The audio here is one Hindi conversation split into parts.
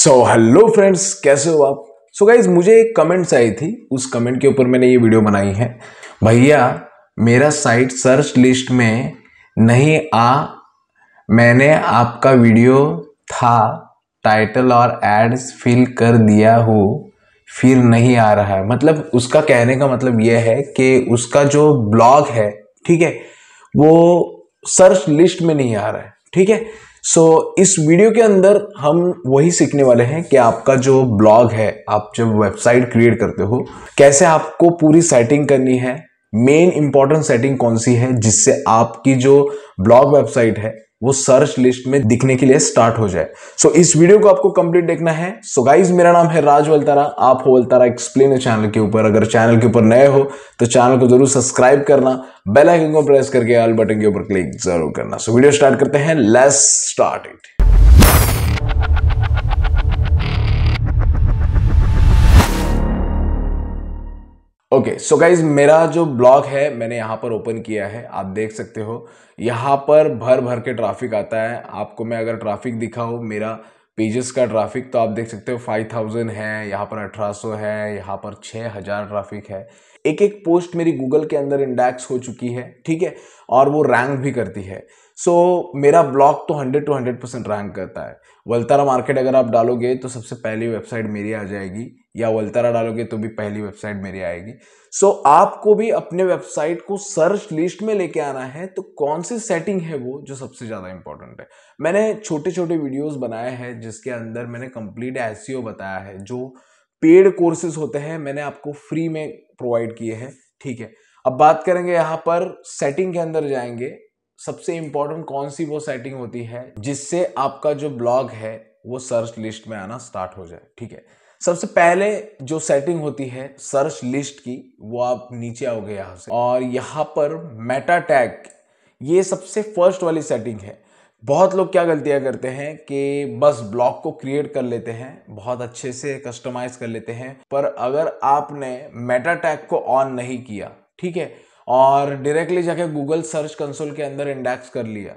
सो हेलो फ्रेंड्स कैसे हो आप सो so गाइज मुझे एक कमेंट्स आई थी उस कमेंट के ऊपर मैंने ये वीडियो बनाई है भैया मेरा साइट सर्च लिस्ट में नहीं आ मैंने आपका वीडियो था टाइटल और एड्स फिल कर दिया हो फिर नहीं आ रहा है मतलब उसका कहने का मतलब यह है कि उसका जो ब्लॉग है ठीक है वो सर्च लिस्ट में नहीं आ रहा है ठीक है सो so, इस वीडियो के अंदर हम वही सीखने वाले हैं कि आपका जो ब्लॉग है आप जब वेबसाइट क्रिएट करते हो कैसे आपको पूरी सेटिंग करनी है मेन इंपॉर्टेंट सेटिंग कौन सी है जिससे आपकी जो ब्लॉग वेबसाइट है वो सर्च लिस्ट में दिखने के लिए स्टार्ट हो जाए सो so, इस वीडियो को आपको कंप्लीट देखना है सो so, गाइज मेरा नाम है राज वलतारा आप हो वलतारा एक्सप्लेन चैनल के ऊपर अगर चैनल के ऊपर नए हो तो चैनल को जरूर सब्सक्राइब करना बेल आइकन को प्रेस करके ऑल बटन के ऊपर क्लिक जरूर करना सो so, वीडियो स्टार्ट करते हैं let's start it okay so guys मेरा जो ब्लॉग है मैंने यहाँ पर ओपन किया है आप देख सकते हो यहाँ पर भर भर के ट्रैफिक आता है आपको मैं अगर ट्रैफिक दिखाऊँ मेरा पेजेस का ट्रैफिक तो आप देख सकते हो 5000 है यहाँ पर 1800 है यहाँ पर 6000 ट्रैफिक है एक एक पोस्ट मेरी गूगल के अंदर इंडेक्स हो चुकी है ठीक है और वो रैंक भी करती है सो so, मेरा ब्लॉग तो hundred to hundred percent rank करता है वलतारा मार्केट अगर आप डालोगे तो सबसे पहली वेबसाइट मेरी आ जाएगी या वलतारा डालोगे तो भी पहली वेबसाइट मेरी आएगी सो so, आपको भी अपने वेबसाइट को सर्च लिस्ट में लेके आना है तो कौन सी सेटिंग है वो जो सबसे ज़्यादा इंपॉर्टेंट है मैंने छोटे छोटे वीडियोज बनाए हैं जिसके अंदर मैंने कंप्लीट एस e बताया है जो पेड कोर्सेज होते हैं मैंने आपको फ्री में प्रोवाइड किए हैं ठीक है अब बात करेंगे यहाँ पर सेटिंग के अंदर जाएंगे सबसे इंपॉर्टेंट कौन सी वो सेटिंग होती है जिससे आपका जो ब्लॉग है वो सर्च लिस्ट में आना स्टार्ट हो जाए ठीक है सबसे पहले जो सेटिंग होती है सर्च लिस्ट की वो आप नीचे आओगे यहाँ से और यहाँ पर मेटा टैग ये सबसे फर्स्ट वाली सेटिंग है बहुत लोग क्या गलतियाँ करते हैं कि बस ब्लॉक को क्रिएट कर लेते हैं बहुत अच्छे से कस्टमाइज कर लेते हैं पर अगर आपने मेटा टैग को ऑन नहीं किया ठीक है और डायरेक्टली जाके गूगल सर्च कंसोल के अंदर इंडेक्स कर लिया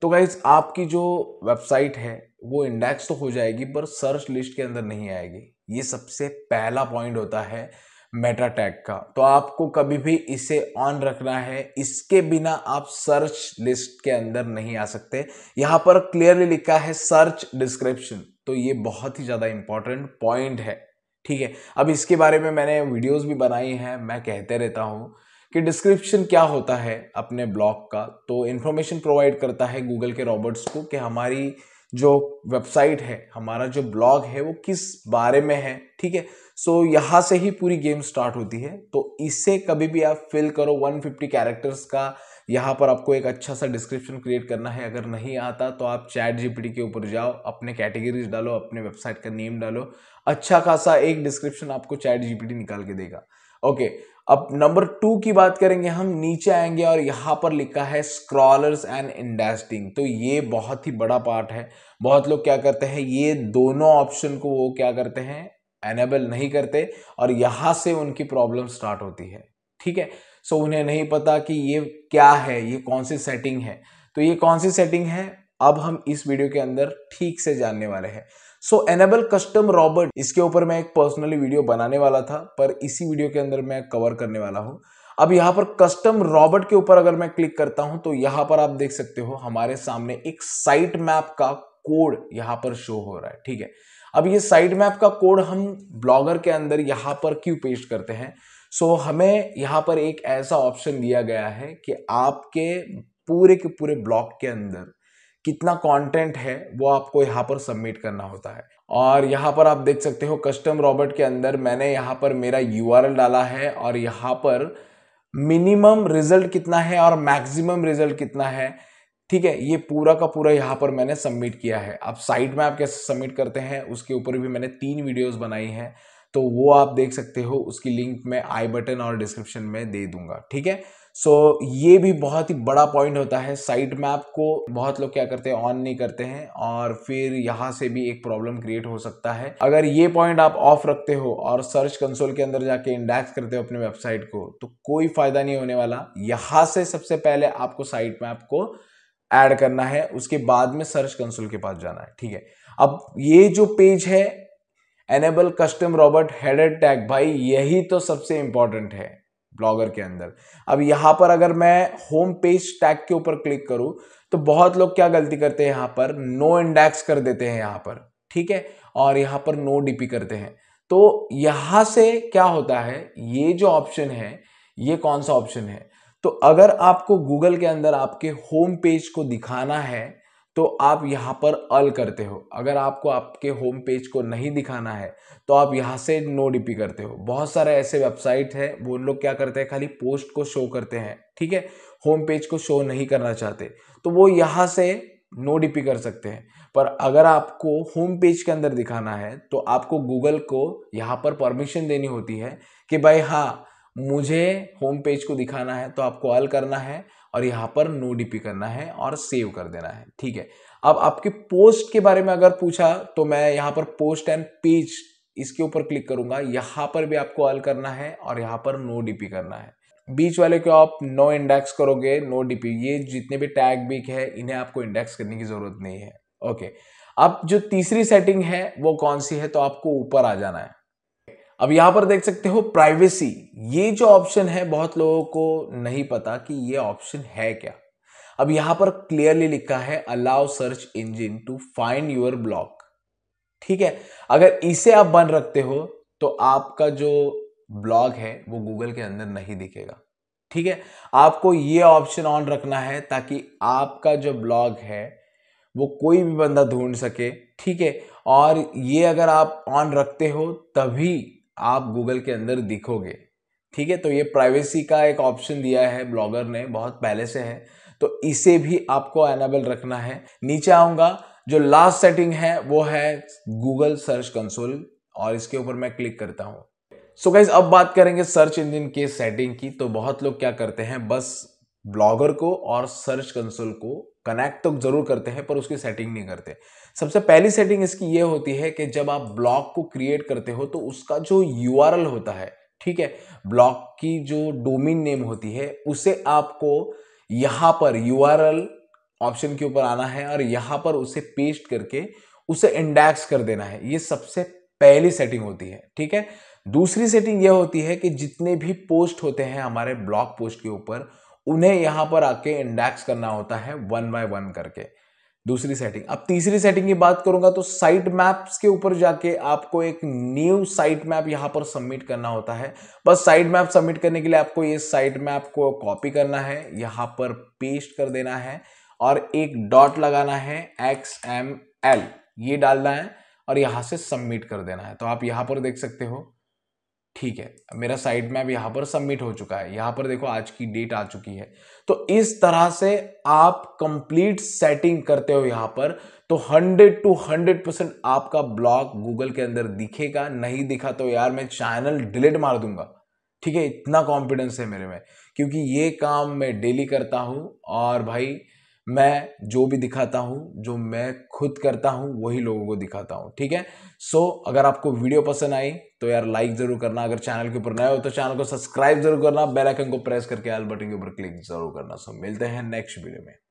तो गाइज आपकी जो वेबसाइट है वो इंडेक्स तो हो जाएगी पर सर्च लिस्ट के अंदर नहीं आएगी ये सबसे पहला पॉइंट होता है मेटा टैग का तो आपको कभी भी इसे ऑन रखना है इसके बिना आप सर्च लिस्ट के अंदर नहीं आ सकते यहाँ पर क्लियरली लिखा है सर्च डिस्क्रिप्शन तो ये बहुत ही ज़्यादा इंपॉर्टेंट पॉइंट है ठीक है अब इसके बारे में मैंने वीडियोस भी बनाई हैं मैं कहते रहता हूँ कि डिस्क्रिप्शन क्या होता है अपने ब्लॉग का तो इन्फॉर्मेशन प्रोवाइड करता है गूगल के रॉबर्ट्स को कि हमारी जो वेबसाइट है हमारा जो ब्लॉग है वो किस बारे में है ठीक है सो यहाँ से ही पूरी गेम स्टार्ट होती है तो इसे कभी भी आप फिल करो 150 कैरेक्टर्स का यहाँ पर आपको एक अच्छा सा डिस्क्रिप्शन क्रिएट करना है अगर नहीं आता तो आप चैट जीपीटी के ऊपर जाओ अपने कैटेगरीज डालो अपने वेबसाइट का नेम डालो अच्छा खासा एक डिस्क्रिप्शन आपको चैट जीपीटी निकाल के देगा ओके अब नंबर टू की बात करेंगे हम नीचे आएंगे और यहाँ पर लिखा है स्क्रॉलर्स एंड इंडेस्टिंग तो ये बहुत ही बड़ा पार्ट है बहुत लोग क्या करते हैं ये दोनों ऑप्शन को वो क्या करते हैं एनेबल नहीं करते और यहाँ से उनकी प्रॉब्लम स्टार्ट होती है ठीक है सो so, उन्हें नहीं पता कि ये क्या है ये कौन सी सेटिंग है तो ये कौन सी सेटिंग है अब हम इस वीडियो के अंदर ठीक से जानने वाले हैं सो एनेबल कस्टम रॉबर्ट इसके ऊपर मैं एक पर्सनली वीडियो बनाने वाला था पर इसी वीडियो के अंदर मैं कवर करने वाला हूँ अब यहाँ पर कस्टम रॉबर्ट के ऊपर अगर मैं क्लिक करता हूं तो यहाँ पर आप देख सकते हो हमारे सामने एक साइट मैप का कोड यहाँ पर शो हो रहा है ठीक है अब ये साइट मैप का कोड हम ब्लॉगर के अंदर यहाँ पर क्यों पेश करते हैं सो so, हमें यहाँ पर एक ऐसा ऑप्शन दिया गया है कि आपके पूरे के पूरे ब्लॉग के अंदर कितना कंटेंट है वो आपको यहाँ पर सबमिट करना होता है और यहाँ पर आप देख सकते हो कस्टम रॉबर्ट के अंदर मैंने यहाँ पर मेरा यू डाला है और यहाँ पर मिनिमम रिजल्ट कितना है और मैक्सिमम रिजल्ट कितना है ठीक है ये पूरा का पूरा यहाँ पर मैंने सबमिट किया है आप साइट में आप कैसे सबमिट करते हैं उसके ऊपर भी मैंने तीन वीडियोज बनाई हैं तो वो आप देख सकते हो उसकी लिंक मैं आई बटन और डिस्क्रिप्शन में दे दूंगा ठीक है सो so, ये भी बहुत ही बड़ा पॉइंट होता है साइट मैप को बहुत लोग क्या करते हैं ऑन नहीं करते हैं और फिर यहाँ से भी एक प्रॉब्लम क्रिएट हो सकता है अगर ये पॉइंट आप ऑफ रखते हो और सर्च कंसोल के अंदर जाके इंडेक्स करते हो अपने वेबसाइट को तो कोई फायदा नहीं होने वाला यहाँ से सबसे पहले आपको साइट मैप को ऐड करना है उसके बाद में सर्च कंसोल के पास जाना है ठीक है अब ये जो पेज है enable custom robots header tag भाई यही तो सबसे इंपॉर्टेंट है ब्लॉगर के अंदर अब यहाँ पर अगर मैं होम पेज टैग के ऊपर क्लिक करूँ तो बहुत लोग क्या गलती करते हैं यहां पर नो इंडेक्स कर देते हैं यहां पर ठीक है और यहाँ पर नो डीपी करते हैं तो यहां से क्या होता है ये जो ऑप्शन है ये कौन सा ऑप्शन है तो अगर आपको गूगल के अंदर आपके होम पेज को दिखाना है तो आप यहाँ पर अल करते हो अगर आपको आपके होम पेज को नहीं दिखाना है तो आप यहाँ से नो डीपी करते हो बहुत सारे ऐसे वेबसाइट हैं वो लोग क्या करते हैं खाली पोस्ट को शो करते हैं ठीक है होम पेज को शो नहीं करना चाहते तो वो यहाँ से नो डीपी कर सकते हैं पर अगर आपको होम पेज के अंदर दिखाना है तो आपको गूगल को यहाँ पर परमिशन देनी होती है कि भाई हाँ मुझे होम पेज को दिखाना है तो आपको अल करना है और यहाँ पर नो डीपी करना है और सेव कर देना है ठीक है अब आपके पोस्ट के बारे में अगर पूछा तो मैं यहाँ पर पोस्ट एंड पेज इसके ऊपर क्लिक करूंगा यहाँ पर भी आपको ऑल करना है और यहाँ पर नो डीपी करना है बीच वाले को आप नो इंडेक्स करोगे नो डीपी ये जितने भी टैग बीक है इन्हें आपको इंडेक्स करने की ज़रूरत नहीं है ओके अब जो तीसरी सेटिंग है वो कौन सी है तो आपको ऊपर आ जाना है अब यहाँ पर देख सकते हो प्राइवेसी ये जो ऑप्शन है बहुत लोगों को नहीं पता कि ये ऑप्शन है क्या अब यहाँ पर क्लियरली लिखा है allow search engine to find your blog ठीक है अगर इसे आप बंद रखते हो तो आपका जो ब्लॉग है वो गूगल के अंदर नहीं दिखेगा ठीक है आपको ये ऑप्शन ऑन रखना है ताकि आपका जो ब्लॉग है वो कोई भी बंदा ढूंढ सके ठीक है और ये अगर आप ऑन रखते हो तभी आप गूगल के अंदर दिखोगे ठीक है तो ये प्राइवेसी का एक ऑप्शन दिया है ब्लॉगर ने बहुत पहले से है तो इसे भी आपको एनेबल रखना है नीचे आऊँगा जो लास्ट सेटिंग है वो है गूगल सर्च कंसोल और इसके ऊपर मैं क्लिक करता हूँ सो so गाइज अब बात करेंगे सर्च इंजन के सेटिंग की तो बहुत लोग क्या करते हैं बस ब्लॉगर को और सर्च कंसोल को कनेक्ट तो जरूर करते हैं पर उसकी सेटिंग नहीं करते सबसे पहली सेटिंग इसकी ये होती है कि जब आप ब्लॉग को क्रिएट करते हो तो उसका जो यू होता है ठीक है ब्लॉग की जो डोमेन नेम होती है उसे आपको यहाँ पर यू ऑप्शन के ऊपर आना है और यहाँ पर उसे पेस्ट करके उसे इंडेक्स कर देना है ये सबसे पहली सेटिंग होती है ठीक है दूसरी सेटिंग यह होती है कि जितने भी पोस्ट होते हैं हमारे ब्लॉग पोस्ट के ऊपर उन्हें यहां पर आके इंडेक्स करना होता है वन बाय वन करके दूसरी सेटिंग अब तीसरी सेटिंग की बात करूंगा तो साइट मैप्स के ऊपर जाके आपको एक न्यू साइट मैप यहां पर सबमिट करना होता है बस साइट मैप सबमिट करने के लिए आपको ये साइट मैप को कॉपी करना है यहां पर पेस्ट कर देना है और एक डॉट लगाना है एक्स एम एल ये डालना है और यहां से सबमिट कर देना है तो आप यहां पर देख सकते हो ठीक है मेरा साइट मैप यहाँ पर सबमिट हो चुका है यहाँ पर देखो आज की डेट आ चुकी है तो इस तरह से आप कंप्लीट सेटिंग करते हो यहाँ पर तो 100 टू 100 परसेंट आपका ब्लॉग गूगल के अंदर दिखेगा नहीं दिखा तो यार मैं चैनल डिलीट मार दूंगा ठीक है इतना कॉन्फिडेंस है मेरे में क्योंकि ये काम मैं डेली करता हूँ और भाई मैं जो भी दिखाता हूँ जो मैं खुद करता हूँ वही लोगों को दिखाता हूँ ठीक है सो so, अगर आपको वीडियो पसंद आई तो यार लाइक ज़रूर करना अगर चैनल के ऊपर नए हो तो चैनल को सब्सक्राइब जरूर करना बेल आइकन को प्रेस करके आल बटन के ऊपर क्लिक जरूर करना सो so, मिलते हैं नेक्स्ट वीडियो में